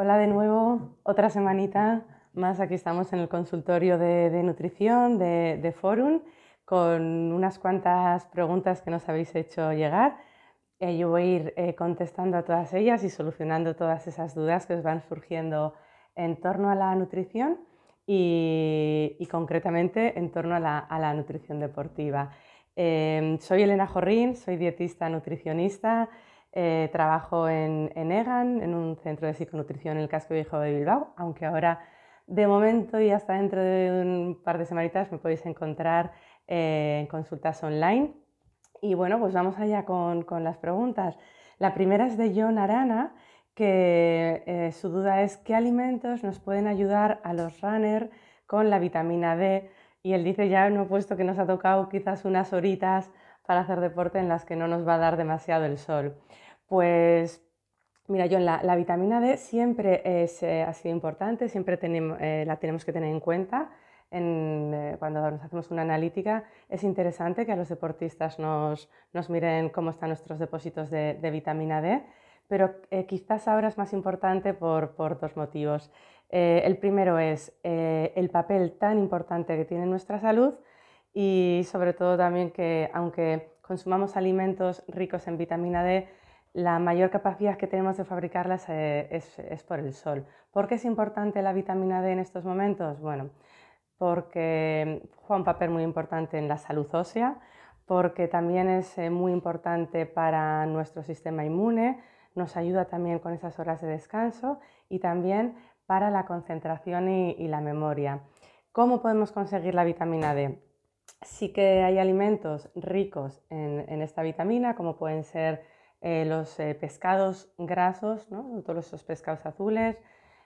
Hola de nuevo, otra semanita más. Aquí estamos en el consultorio de, nutrición de, Forum con unas cuantas preguntas que nos habéis hecho llegar. Eh, yo voy a ir eh, contestando a todas ellas y solucionando todas esas dudas que os van surgiendo en torno a la nutrición y, concretamente en torno a la, nutrición deportiva. Eh, soy Elena Jorrín, soy dietista nutricionista. Eh, trabajo en, EGAN, en un centro de psiconutrición en el casco viejo de Bilbao, aunque ahora de momento y hasta dentro de un par de semanitas me podéis encontrar eh, en consultas online. Y bueno, pues vamos allá con, las preguntas. La primera es de John Arana, que eh, su duda es qué alimentos nos pueden ayudar a los runner con la vitamina D. Y él dice, ya no he puesto que nos ha tocado quizás unas horitas para hacer deporte en las que no nos va a dar demasiado el sol. Pues Mira, John, la, vitamina D siempre eh, ha sido importante, siempre eh, la tenemos que tener en cuenta. Eh, cuando nos hacemos una analítica, es interesante que a los deportistas nos, miren cómo están nuestros depósitos de, vitamina D, pero quizás ahora es más importante por, dos motivos. el primero es el papel tan importante que tiene nuestra salud y sobre todo también que aunque consumamos alimentos ricos en vitamina D, la mayor capacidad que tenemos de fabricarlas eh, es, por el sol. ¿Por qué es importante la vitamina D en estos momentos? Bueno, porque juega un papel muy importante en la salud ósea, porque también es eh, muy importante para nuestro sistema inmune, nos ayuda también con esas horas de descanso y también para la concentración y la memoria. ¿Cómo podemos conseguir la vitamina D? sí que hay alimentos ricos en, esta vitamina, como pueden ser eh, los eh, pescados grasos, todos esos pescados azules.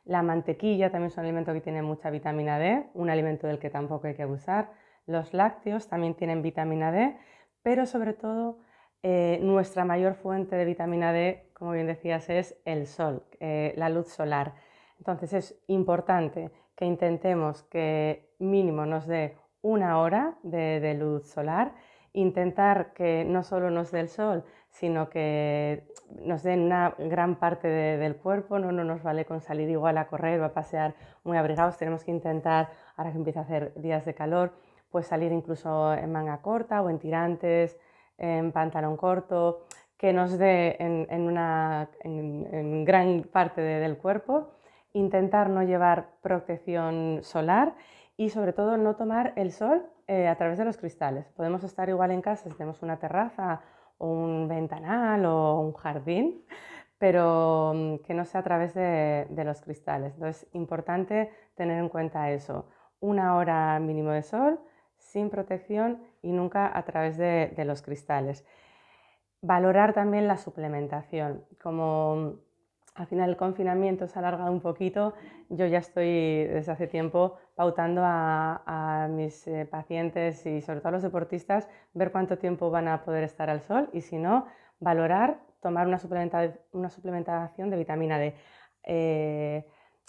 La mantequilla también es un alimento que tiene mucha vitamina D, un alimento del que tampoco hay que abusar. Los lácteos también tienen vitamina D, pero sobre todo eh, nuestra mayor fuente de vitamina D, como bien decías, es el sol, la luz solar. Entonces es importante que intentemos que mínimo nos dé una hora de, luz solar, intentar que no solo nos dé el sol, sino que nos den una gran parte del cuerpo, no, no nos vale con salir igual a correr o a pasear muy abrigados, tenemos que intentar, ahora que empieza a hacer días de calor, pues salir incluso en manga corta o en tirantes, en pantalón corto, que nos dé en, una, gran parte del cuerpo, intentar no llevar protección solar y sobre todo no tomar el sol eh, a través de los cristales. Podemos estar igual en casa si tenemos una terraza o un ventanal o un jardín, pero mm, que no sea a través de, los cristales. Entonces, importante tener en cuenta eso. Una hora mínimo de sol, sin protección y nunca a través de, de los cristales. Valorar también la suplementación. Como mm, al final el confinamiento se ha alargado un poquito. Yo ya estoy desde hace tiempo pautando a, mis eh, pacientes y sobre todo a los deportistas ver cuánto tiempo van a poder estar al sol y si no, valorar tomar una, suplementación de vitamina D. Eh,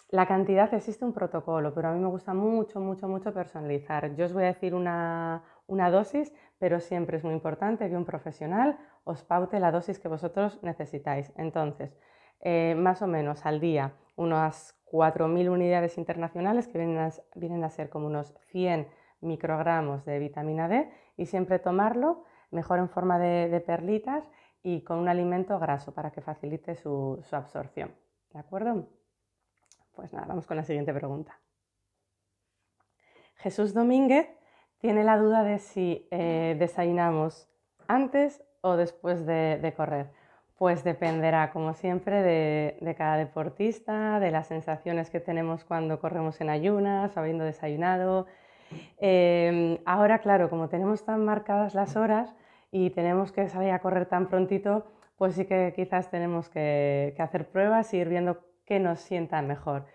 la cantidad existe un protocolo, pero a mí me gusta mucho, mucho, mucho personalizar. Yo os voy a decir una, una dosis, pero siempre es muy importante que un profesional os paute la dosis que vosotros necesitáis. Entonces, eh, más o menos al día unas 4.000 unidades internacionales que vienen a, ser como unos 100 microgramos de vitamina D y siempre tomarlo mejor en forma de, perlitas y con un alimento graso para que facilite su, absorción. ¿De acuerdo? Pues nada, vamos con la siguiente pregunta. Jesús Domínguez tiene la duda de si eh, desayunamos antes o después de correr. Pues dependerá, como siempre, de, cada deportista, de las sensaciones que tenemos cuando corremos en ayunas, habiendo desayunado. Em, ahora, claro, como tenemos tan marcadas las horas y tenemos que salir a correr tan prontito, pues sí que quizás tenemos que, hacer pruebas y ir viendo qué nos sienta mejor.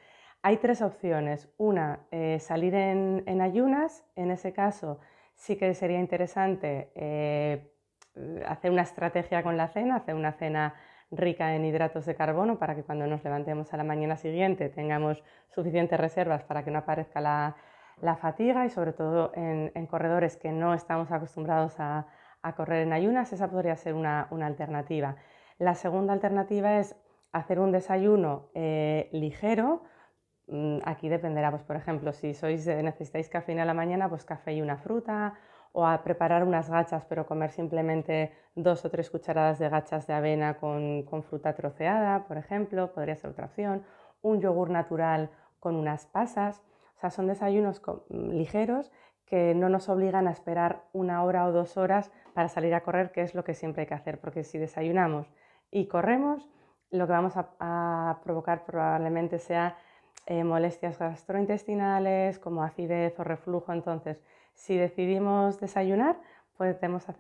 Hay tres opciones. Una, eh, salir en, ayunas. En ese caso, sí que sería interesante eh, hacer una estrategia con la cena, hacer una cena rica en hidratos de carbono para que cuando nos levantemos a la mañana siguiente tengamos suficientes reservas para que no aparezca la, fatiga y sobre todo en, corredores que no estamos acostumbrados a, correr en ayunas, esa podría ser una, alternativa. La segunda alternativa es hacer un desayuno eh, ligero. Mm, aquí dependerá, pues, por ejemplo, si sois, necesitáis café a la mañana, pues café y una fruta o a preparar unas gachas, pero comer simplemente dos o tres cucharadas de gachas de avena con, fruta troceada, por ejemplo, podría ser otra opción, un yogur natural con unas pasas. O sea, son desayunos mm, ligeros que no nos obligan a esperar una hora o dos horas para salir a correr, que es lo que siempre hay que hacer, porque si desayunamos y corremos, lo que vamos a, provocar probablemente sea eh, molestias gastrointestinales como acidez o reflujo. Entonces, si decidimos desayunar, pues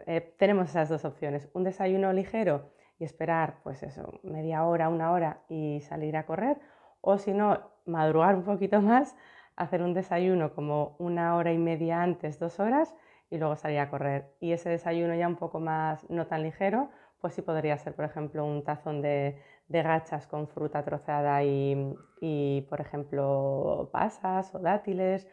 eh, tenemos, esas dos opciones. Un desayuno ligero y esperar, pues eso, media hora, una hora y salir a correr. O si no, madrugar un poquito más, hacer un desayuno como una hora y media antes, dos horas, y luego salir a correr. Y ese desayuno ya un poco más, no tan ligero, pues sí podría ser, por ejemplo, un tazón de, gachas con fruta troceada y, por ejemplo, pasas o dátiles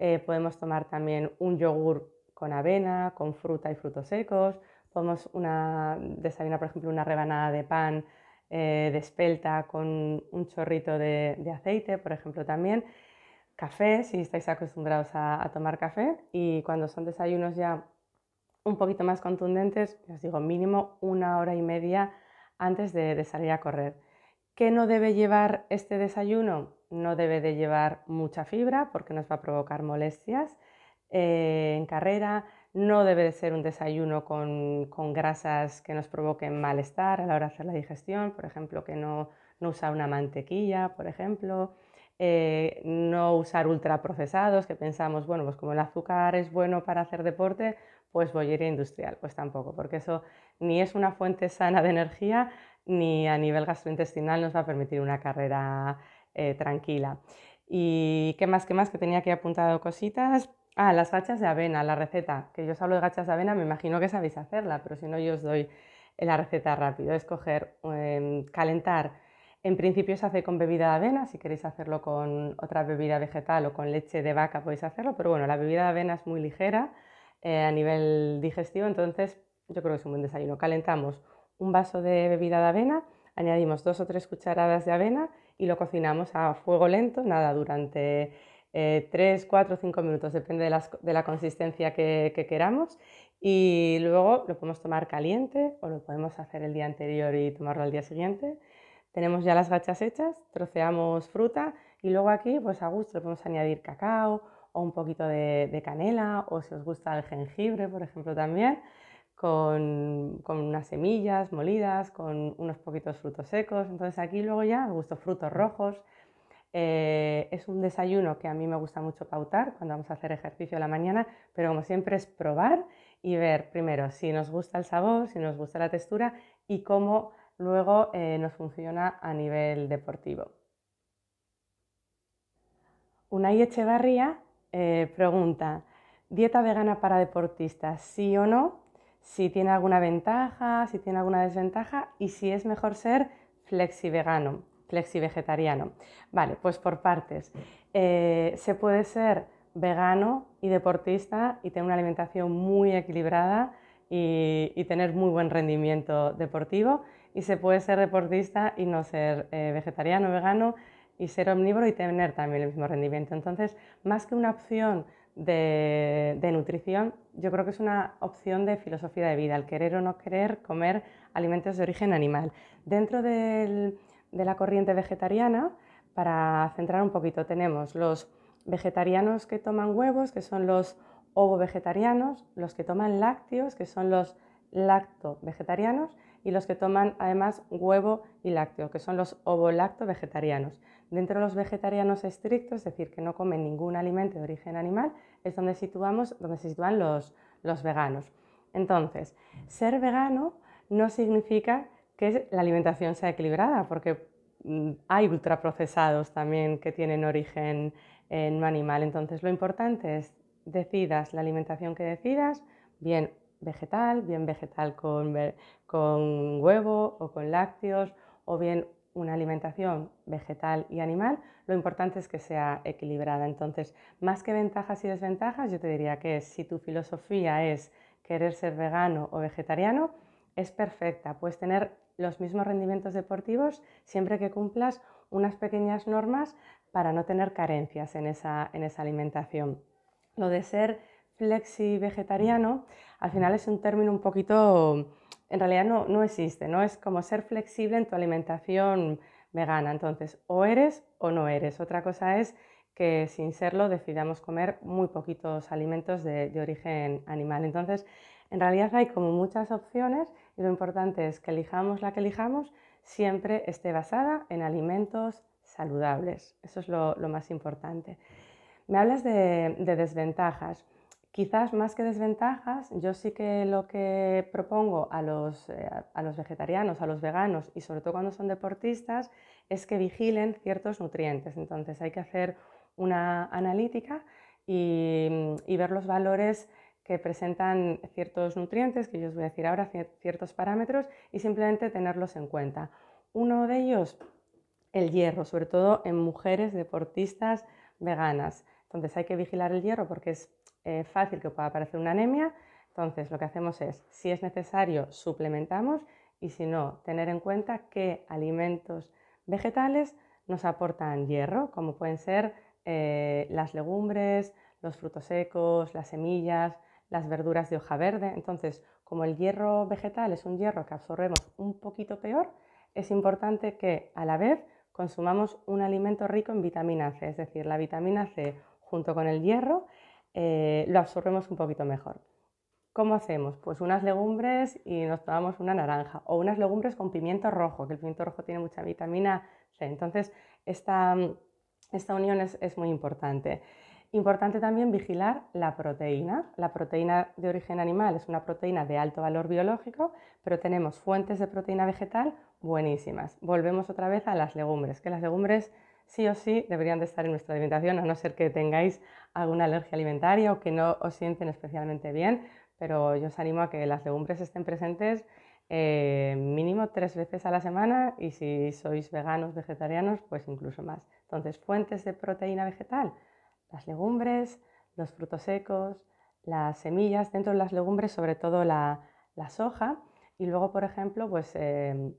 eh, podemos tomar también un yogur con avena, con fruta y frutos secos. Podemos una, desayunar, por ejemplo, una rebanada de pan eh, de espelta con un chorrito de, aceite, por ejemplo, también. Café, si estáis acostumbrados a, tomar café. Y cuando son desayunos ya un poquito más contundentes, os digo, mínimo una hora y media antes de salir a correr. ¿Qué no debe llevar este desayuno? No debe de llevar mucha fibra porque nos va a provocar molestias eh, en carrera. No debe de ser un desayuno con, grasas que nos provoquen malestar a la hora de hacer la digestión, por ejemplo, que no, no usa una mantequilla, por ejemplo. Eh, no usar ultraprocesados, que pensamos, bueno, pues como el azúcar es bueno para hacer deporte, pues bollería industrial, pues tampoco, porque eso ni es una fuente sana de energía, ni a nivel gastrointestinal nos va a permitir una carrera eh, tranquila. ¿Y qué más, qué más? Que tenía aquí apuntado cositas. Ah, las gachas de avena, la receta. Que yo os hablo de gachas de avena, me imagino que sabéis hacerla, pero si no, yo os doy eh, la receta rápido. Es coger, em, calentar. En principio se hace con bebida de avena, si queréis hacerlo con otra bebida vegetal o con leche de vaca podéis hacerlo, pero bueno, la bebida de avena es muy ligera eh, a nivel digestivo, entonces yo creo que es un buen desayuno. Calentamos un vaso de bebida de avena, añadimos dos o tres cucharadas de avena y lo cocinamos a fuego lento, nada, durante eh, tres, cuatro 4, 5 minutos, depende de, la consistencia que, queramos. Y luego lo podemos tomar caliente o lo podemos hacer el día anterior y tomarlo al día siguiente. Tenemos ya las gachas hechas, troceamos fruta y luego aquí, pues a gusto, podemos añadir cacao o un poquito de canela o si os gusta el jengibre, por ejemplo, también con, unas semillas molidas, con unos poquitos frutos secos. Entonces aquí luego ya gusto frutos rojos. Eh, es un desayuno que a mí me gusta mucho pautar cuando vamos a hacer ejercicio a la mañana, pero como siempre es probar y ver primero si nos gusta el sabor, si nos gusta la textura y cómo luego eh, nos funciona a nivel deportivo. Unai Echevarría eh, pregunta, dieta vegana para deportistas, sí o no, si tiene alguna ventaja, si tiene alguna desventaja y si es mejor ser flexivegano, flexivegetariano. Vale, pues por partes. Eh, se puede ser vegano y deportista y tener una alimentación muy equilibrada y, tener muy buen rendimiento deportivo. Y se puede ser deportista y no ser vegetariano eh, vegetariano, vegano y ser omnívoro y tener también el mismo rendimiento. Entonces, más que una opción de, nutrición, yo creo que es una opción de filosofía de vida, el querer o no querer comer alimentos de origen animal. Dentro de la corriente vegetariana, para centrar un poquito, tenemos los vegetarianos que toman huevos, que son los ovo vegetarianos, los que toman lácteos, que son los lacto vegetarianos, y los que toman además huevo y lácteo, que son los ovolacto vegetarianos. Dentro de los vegetarianos estrictos, es decir, que no comen ningún alimento de origen animal, es donde, situamos, donde se sitúan los, los veganos. Entonces, ser vegano no significa que la alimentación sea equilibrada, porque mm, hay ultraprocesados también que tienen origen en animal. Entonces, lo importante es decidas la alimentación que decidas, bien vegetal, bien vegetal con, con huevo o con lácteos, o bien una alimentación vegetal y animal, lo importante es que sea equilibrada. Entonces, más que ventajas y desventajas, yo te diría que si tu filosofía es querer ser vegano o vegetariano, es perfecta. Puedes tener los mismos rendimientos deportivos siempre que cumplas unas pequeñas normas para no tener carencias en esa, en esa alimentación. Lo de ser flexi vegetariano, al final es un término un poquito, en realidad no, no existe, ¿no? Es como ser flexible en tu alimentación vegana. Entonces, o eres o no eres. Otra cosa es que sin serlo decidamos comer muy poquitos alimentos de, origen animal. Entonces, en realidad hay como muchas opciones y lo importante es que elijamos la que elijamos, siempre esté basada en alimentos saludables. Eso es lo, más importante. Me hablas de desventajas. Quizás más que desventajas, yo sí que lo que propongo a los, eh, a los, vegetarianos, a los veganos y sobre todo cuando son deportistas es que vigilen ciertos nutrientes. Entonces hay que hacer una analítica y ver los valores que presentan ciertos nutrientes, que yo os voy a decir ahora, ciertos parámetros y simplemente tenerlos en cuenta. Uno de ellos, el hierro, sobre todo en mujeres deportistas veganas. Entonces hay que vigilar el hierro porque es eh, fácil que pueda aparecer una anemia. Entonces, lo que hacemos es, si es necesario, suplementamos y si no, tener en cuenta que alimentos vegetales nos aportan hierro, como pueden ser eh, las legumbres, los frutos secos, las semillas, las verduras de hoja verde. Entonces, como el hierro vegetal es un hierro que absorbemos un poquito peor, es importante que a la vez consumamos un alimento rico en vitamina C, es decir, la vitamina C junto con el hierro eh, lo absorbemos un poquito mejor. ¿Cómo hacemos? Pues unas legumbres y nos tomamos una naranja o unas legumbres con pimiento rojo, que el pimiento rojo tiene mucha vitamina C. Entonces, esta, unión es, muy importante. Importante también vigilar la proteína. La proteína de origen animal es una proteína de alto valor biológico, pero tenemos fuentes de proteína vegetal buenísimas. Volvemos otra vez a las legumbres, que las legumbres sí o sí deberían de estar en nuestra alimentación, a no ser que tengáis alguna alergia alimentaria o que no os sienten especialmente bien, pero yo os animo a que las legumbres estén presentes eh, mínimo tres veces a la semana y si sois veganos, vegetarianos, pues incluso más. Entonces, fuentes de proteína vegetal, las legumbres, los frutos secos, las semillas, dentro de las legumbres sobre todo la, soja y luego, por ejemplo, pues eh,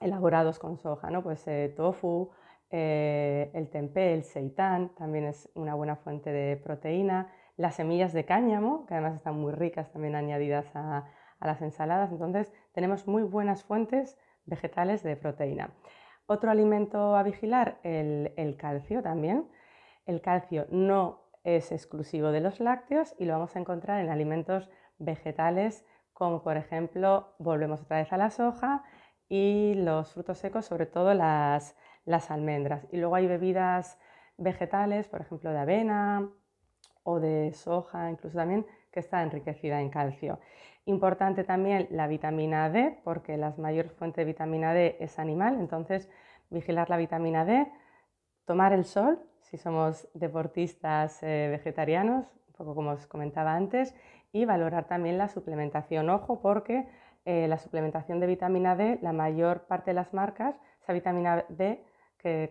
elaborados con soja, ¿no? Pues eh, tofu eh, el tempeh, el seitán, también es una buena fuente de proteína, las semillas de cáñamo, que además están muy ricas también añadidas a, las ensaladas, entonces tenemos muy buenas fuentes vegetales de proteína. Otro alimento a vigilar, el, el, calcio también. El calcio no es exclusivo de los lácteos y lo vamos a encontrar en alimentos vegetales como por ejemplo, volvemos otra vez a la soja y los frutos secos, sobre todo las, las almendras. Y luego hay bebidas vegetales, por ejemplo, de avena o de soja, incluso también, que está enriquecida en calcio. Importante también la vitamina D, porque la mayor fuente de vitamina D es animal, entonces vigilar la vitamina D, tomar el sol, si somos deportistas eh, vegetarianos, un poco como os comentaba antes, y valorar también la suplementación. Ojo, porque eh, la suplementación de vitamina D, la mayor parte de las marcas, esa vitamina D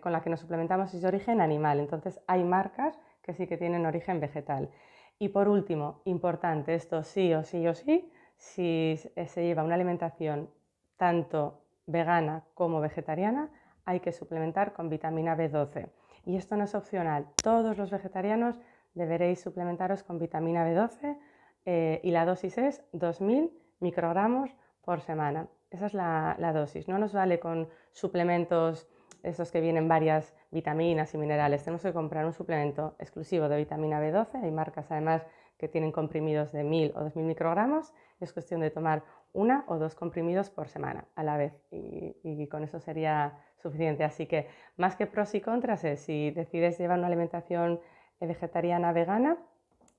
con la que nos suplementamos es de origen animal, entonces hay marcas que sí que tienen origen vegetal. Y por último, importante, esto sí o sí o sí, si se lleva una alimentación tanto vegana como vegetariana, hay que suplementar con vitamina B12. Y esto no es opcional. Todos los vegetarianos deberéis suplementaros con vitamina B12 eh, y la dosis es 2.000 microgramos por semana. Esa es la, dosis. No nos vale con suplementos esos que vienen varias vitaminas y minerales. Tenemos que comprar un suplemento exclusivo de vitamina B12. Hay marcas además que tienen comprimidos de 1000 o 2000 microgramos. Es cuestión de tomar una o dos comprimidos por semana a la vez y, con eso sería suficiente. Así que más que pros y contras es si decides llevar una alimentación eh, vegetariana vegana,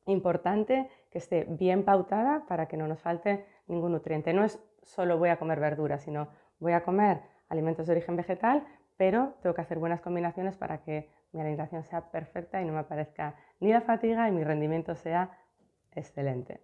importante que esté bien pautada para que no nos falte ningún nutriente. No es solo voy a comer verduras, sino voy a comer alimentos de origen vegetal pero tengo que hacer buenas combinaciones para que mi alimentación sea perfecta y no me aparezca ni la fatiga y mi rendimiento sea excelente.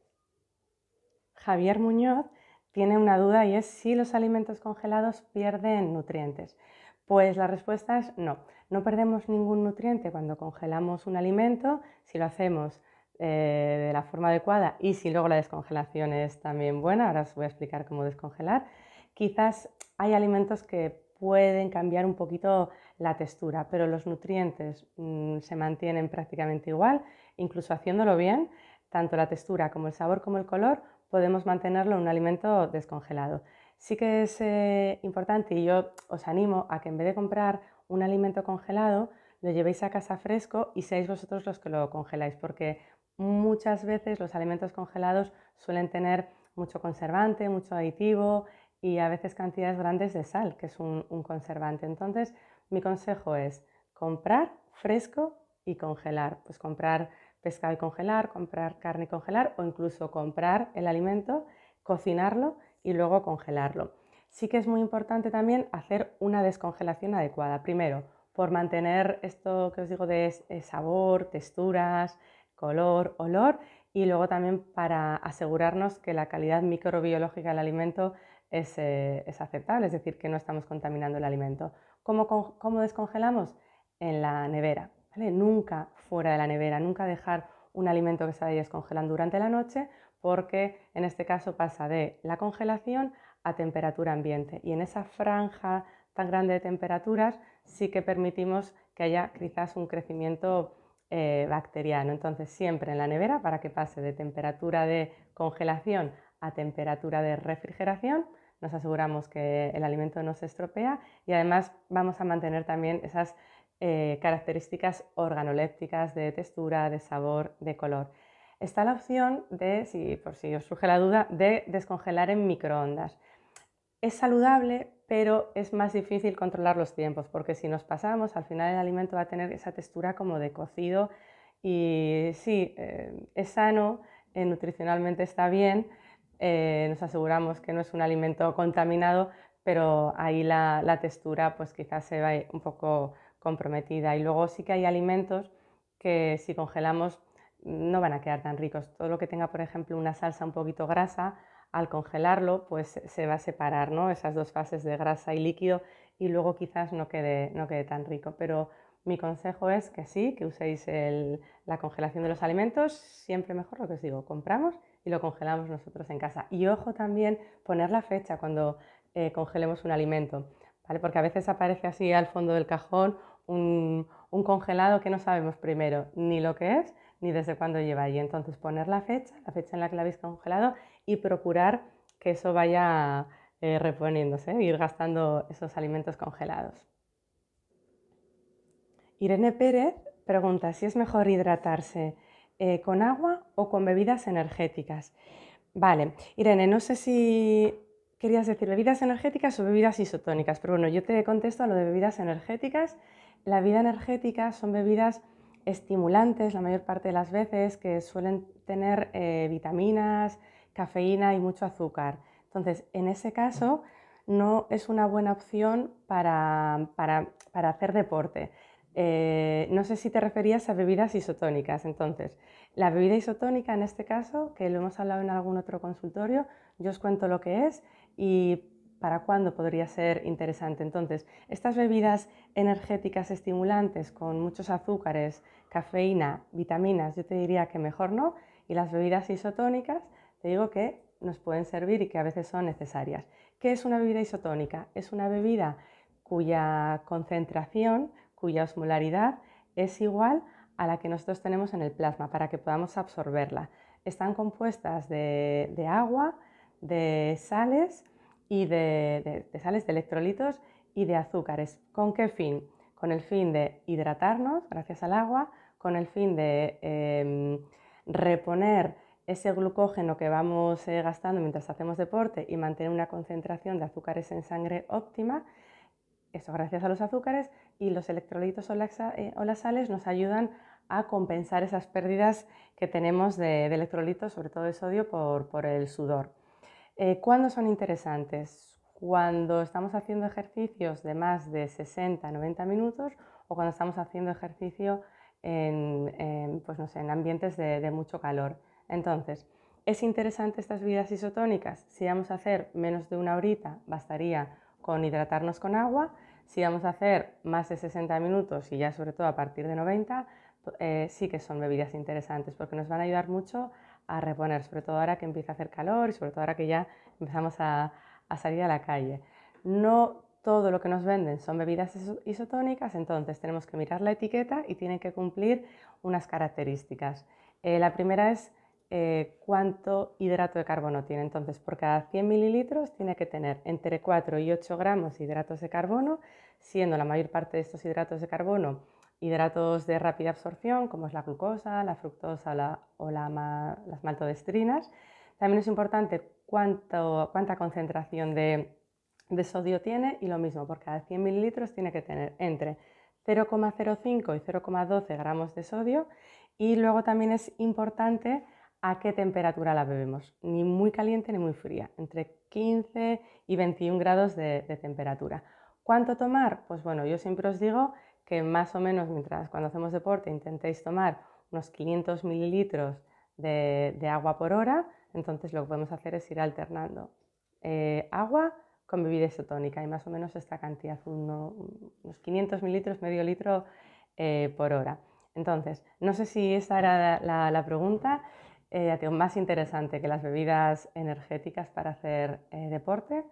Javier Muñoz tiene una duda y es si los alimentos congelados pierden nutrientes. Pues la respuesta es no. No perdemos ningún nutriente cuando congelamos un alimento, si lo hacemos eh, de la forma adecuada y si luego la descongelación es también buena, ahora os voy a explicar cómo descongelar. Quizás hay alimentos que pueden cambiar un poquito la textura, pero los nutrientes mm, se mantienen prácticamente igual, incluso haciéndolo bien, tanto la textura como el sabor como el color podemos mantenerlo en un alimento descongelado. Sí que es eh, importante y yo os animo a que en vez de comprar un alimento congelado, lo llevéis a casa fresco y seáis vosotros los que lo congeláis, porque muchas veces los alimentos congelados suelen tener mucho conservante, mucho aditivo, y a veces cantidades grandes de sal, que es un, conservante. Entonces, mi consejo es comprar fresco y congelar. Pues comprar pescado y congelar, comprar carne y congelar o incluso comprar el alimento, cocinarlo y luego congelarlo. Sí que es muy importante también hacer una descongelación adecuada. Primero, por mantener esto que os digo de eh, sabor, texturas, color, olor y luego también para asegurarnos que la calidad microbiológica del alimento eh, es, aceptable, es decir, que no estamos contaminando el alimento. ¿Cómo, descongelamos? En la nevera, Nunca fuera de la nevera, nunca dejar un alimento que se vaya descongelando durante la noche, porque en este caso pasa de la congelación a temperatura ambiente. Y en esa franja tan grande de temperaturas sí que permitimos que haya quizás un crecimiento eh, bacteriano. Entonces siempre en la nevera para que pase de temperatura de congelación a temperatura de refrigeración nos aseguramos que el alimento no se estropea y además vamos a mantener también esas eh, características organolépticas de textura, de sabor, de color. Está la opción de, si, por si os surge la duda, de descongelar en microondas. Es saludable, pero es más difícil controlar los tiempos, porque si nos pasamos, al final el alimento va a tener esa textura como de cocido y sí, eh, es sano, eh, nutricionalmente está bien, eh, nos aseguramos que no es un alimento contaminado, pero ahí la, textura pues quizás se va un poco comprometida. Y luego sí que hay alimentos que si congelamos mm, no van a quedar tan ricos. Todo lo que tenga, por ejemplo, una salsa un poquito grasa, al congelarlo pues se va a separar ¿no? esas dos fases de grasa y líquido y luego quizás no quede, no quede tan rico. Pero mi consejo es que sí, que uséis la congelación de los alimentos, siempre mejor lo que os digo, compramos y lo congelamos nosotros en casa. Y ojo también poner la fecha cuando eh, congelemos un alimento, ¿vale? Porque a veces aparece así al fondo del cajón un, congelado que no sabemos primero ni lo que es ni desde cuándo lleva ahí. Entonces poner la fecha, la fecha en la que la habéis congelado y procurar que eso vaya eh, reponiéndose, ir gastando esos alimentos congelados. Irene Pérez pregunta si es mejor hidratarse eh, con agua o con bebidas energéticas. Vale, Irene, no sé si querías decir bebidas energéticas o bebidas isotónicas, pero bueno, yo te contesto a lo de bebidas energéticas. La vida energética son bebidas estimulantes la mayor parte de las veces que suelen tener eh, vitaminas, cafeína y mucho azúcar. Entonces, en ese caso, no es una buena opción para hacer deporte. Eh, no sé si te referías a bebidas isotónicas, entonces. La bebida isotónica, en este caso, que lo hemos hablado en algún otro consultorio, yo os cuento lo que es y para cuándo podría ser interesante. Entonces, estas bebidas energéticas estimulantes con muchos azúcares, cafeína, vitaminas, yo te diría que mejor no, y las bebidas isotónicas, te digo que nos pueden servir y que a veces son necesarias. ¿Qué es una bebida isotónica? Es una bebida cuya concentración cuya osmolaridad es igual a la que nosotros tenemos en el plasma para que podamos absorberla. Están compuestas de, agua, de sales y de, sales de electrolitos y de azúcares. ¿Con qué fin? Con el fin de hidratarnos gracias al agua, con el fin de em, reponer ese glucógeno que vamos eh, gastando mientras hacemos deporte y mantener una concentración de azúcares en sangre óptima eso gracias a los azúcares y los electrolitos eh, o, las sales nos ayudan a compensar esas pérdidas que tenemos de, electrolitos, sobre todo de sodio, por, el sudor. Eh, ¿Cuándo son interesantes? Cuando estamos haciendo ejercicios de más de 60-90 minutos o cuando estamos haciendo ejercicio en, pues ambientes de, mucho calor. Entonces, ¿es interesante estas vidas isotónicas? Si vamos a hacer menos de una horita, bastaría con hidratarnos con agua. Si vamos a hacer más de 60 minutos y ya sobre todo a partir de 90, eh, sí que son bebidas interesantes porque nos van a ayudar mucho a reponer, sobre todo ahora que empieza a hacer calor y sobre todo ahora que ya empezamos a, salir a la calle. No todo lo que nos venden son bebidas isotónicas, entonces tenemos que mirar la etiqueta y tienen que cumplir unas características. Eh, la primera es eh, cuánto hidrato de carbono tiene. Entonces, por cada 100 mililitros tiene que tener entre 4 y 8 gramos de hidratos de carbono, siendo la mayor parte de estos hidratos de carbono hidratos de rápida absorción, como es la glucosa, la fructosa o la, las maltodestrinas. También es importante cuánta concentración de, de sodio tiene y lo mismo, por cada 100 mililitros tiene que tener entre 0,05 y 0,12 gramos de sodio. Y luego también es importante a qué temperatura la bebemos, ni muy caliente ni muy fría, entre 15 y 21 grados de, temperatura. ¿Cuánto tomar? Pues bueno, yo siempre os digo que más o menos mientras cuando hacemos deporte intentéis tomar unos 500 mililitros de, agua por hora, entonces lo que podemos hacer es ir alternando eh, agua con bebida isotónica y más o menos esta cantidad, unos 500 mililitros, medio litro eh, por hora. Entonces, no sé si esa era la pregunta. Eh, más interesante que las bebidas energéticas para hacer eh, deporte,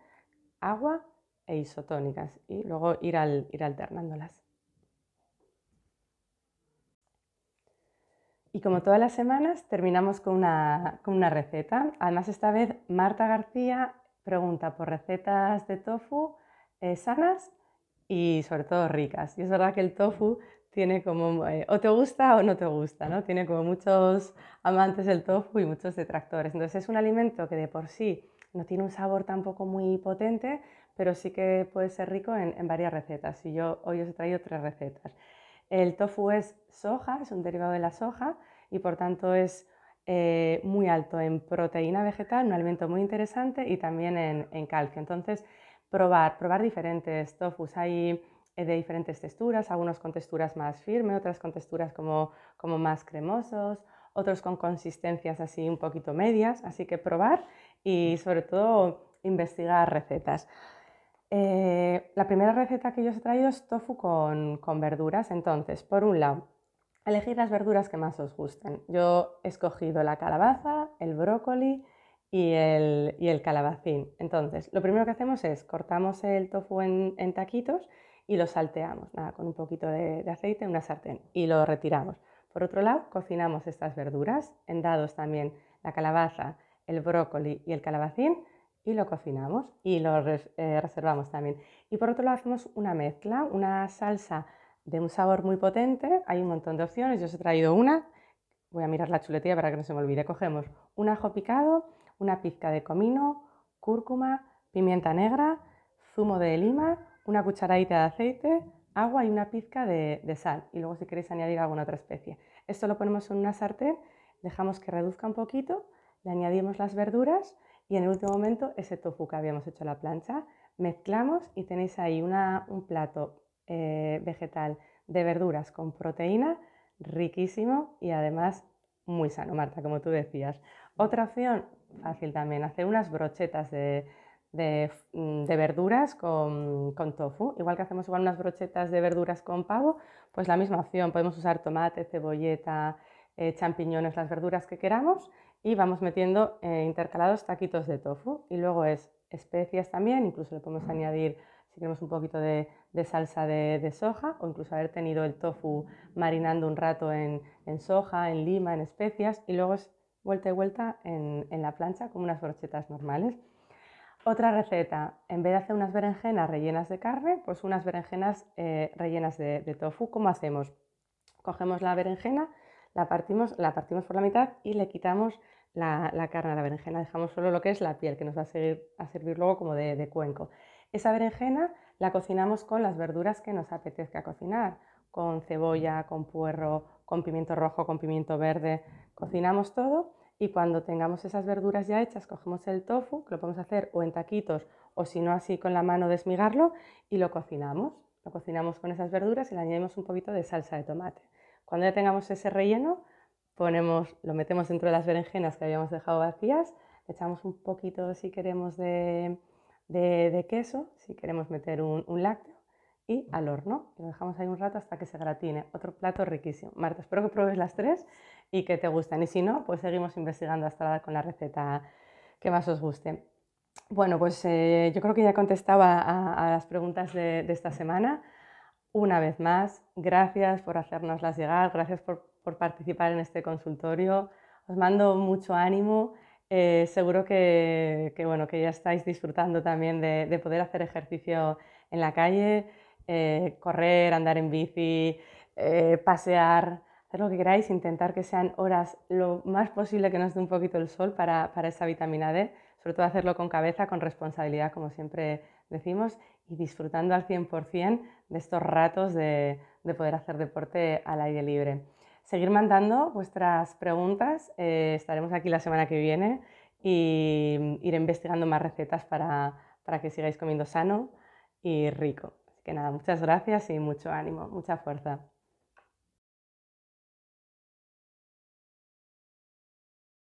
agua e isotónicas y luego ir, ir alternándolas. Y como todas las semanas, terminamos con una, receta. Además, esta vez Marta García pregunta por recetas de tofu eh, sanas y sobre todo ricas. Y es verdad que el tofu tiene como, eh, o te gusta o no te gusta, ¿no? Tiene como muchos amantes del tofu y muchos detractores. Entonces es un alimento que de por sí no tiene un sabor tampoco muy potente, pero sí que puede ser rico en, en varias recetas. Y yo hoy os he traído tres recetas. El tofu es soja, es un derivado de la soja y por tanto es eh, muy alto en proteína vegetal, un alimento muy interesante y también en, en calcio. Entonces, probar, probar diferentes tofus. Hay eh, de diferentes texturas, algunos con texturas más firmes, otras con texturas como, más cremosos, otros con consistencias así un poquito medias, así que probar y mm. sobre todo investigar recetas. Eh, la primera receta que yo os he traído es tofu con, verduras, entonces, por un lado, elegir las verduras que más os gusten. Yo he escogido la calabaza, el brócoli, y el, y calabacín. Entonces, lo primero que hacemos es cortamos el tofu en taquitos y lo salteamos, con un poquito de, aceite en una sartén y lo retiramos. Por otro lado, cocinamos estas verduras, en dados también la calabaza, el brócoli y el calabacín y lo cocinamos y lo eh, reservamos también. Y por otro lado hacemos una mezcla, una salsa de un sabor muy potente, hay un montón de opciones, yo os he traído una, voy a mirar la chuletilla para que no se me olvide, cogemos un ajo picado, una pizca de comino, cúrcuma, pimienta negra, zumo de lima, una cucharadita de aceite, agua y una pizca de, sal. Y luego si queréis añadir alguna otra especie. Esto lo ponemos en una sartén, dejamos que reduzca un poquito, le añadimos las verduras y en el último momento ese tofu que habíamos hecho a la plancha. Mezclamos y tenéis ahí un plato eh, vegetal de verduras con proteína, riquísimo y además muy sano, Marta, como tú decías. Otra opción fácil también, hacer unas brochetas de, Mm, de, verduras con, tofu. Igual que hacemos unas brochetas de verduras con pavo, pues la misma opción. Podemos usar tomate, cebolleta, eh, champiñones, las verduras que queramos y vamos metiendo eh, intercalados taquitos de tofu. Y luego es especias también, incluso le podemos añadir si queremos un poquito de, salsa de, soja o incluso haber tenido el tofu marinando un rato en, soja, en lima, en especias y luego es vuelta y vuelta en, en, la plancha como unas brochetas normales. Otra receta, en vez de hacer unas berenjenas rellenas de carne, pues unas berenjenas eh, rellenas de, tofu. ¿Cómo hacemos? Cogemos la berenjena, la partimos, la partimos por la mitad y le quitamos la, carne a la berenjena. Dejamos solo lo que es la piel, que nos va a, servir luego como de, de cuenco. Esa berenjena la cocinamos con las verduras que nos apetezca cocinar, con cebolla, con puerro, con pimiento rojo, con pimiento verde. Cocinamos todo y cuando tengamos esas verduras ya hechas, cogemos el tofu, que lo podemos hacer o en taquitos o si no así con la mano desmigarlo y lo cocinamos. Lo cocinamos con esas verduras y le añadimos un poquito de salsa de tomate. Cuando ya tengamos ese relleno, ponemos, lo metemos dentro de las berenjenas que habíamos dejado vacías, echamos un poquito si queremos de, de, queso, si queremos meter un, un lácteo y al horno. Lo dejamos ahí un rato hasta que se gratine. Otro plato riquísimo. Marta, espero que pruebes las tres y que te gustan. Y si no, pues seguimos investigando hasta dar con la receta que más os guste. Bueno, pues eh, yo creo que ya contestaba a, a las preguntas de, esta semana. Una vez más, gracias por hacernoslas llegar, gracias por, por participar en este consultorio. Os mando mucho ánimo. Eh, seguro que, que, bueno, que ya estáis disfrutando también de, poder hacer ejercicio en la calle, eh, correr, andar en bici, pasear hacer lo que queráis, intentar que sean horas lo más posible que nos dé un poquito el sol para, esa vitamina D, sobre todo hacerlo con cabeza, con responsabilidad, como siempre decimos, y disfrutando al 100% de estos ratos de, poder hacer deporte al aire libre. Seguir mandando vuestras preguntas, eh, estaremos aquí la semana que viene y ir investigando más recetas para, para que sigáis comiendo sano y rico. Así que nada, muchas gracias y mucho ánimo, mucha fuerza.